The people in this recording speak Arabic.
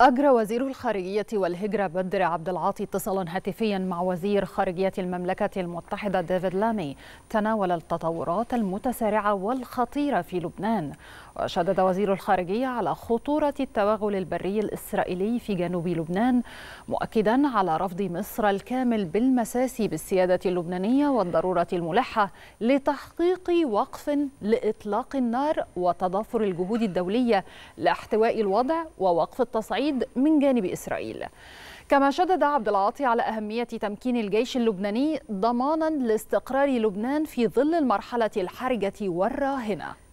أجرى وزير الخارجية والهجرة بدر عبد العاطي اتصالا هاتفيا مع وزير خارجية المملكة المتحدة ديفيد لامي تناول التطورات المتسارعة والخطيرة في لبنان وشدد وزير الخارجية على خطورة التوغل البري الإسرائيلي في جنوب لبنان مؤكدا على رفض مصر الكامل بالمساس بالسيادة اللبنانية والضرورة الملحة لتحقيق وقف لإطلاق النار وتضافر الجهود الدولية لاحتواء الوضع ووقف التصعيد الصعيد من جانب إسرائيل كما شدد عبد العاطي على أهمية تمكين الجيش اللبناني ضمانا لاستقرار لبنان في ظل المرحلة الحرجة والراهنة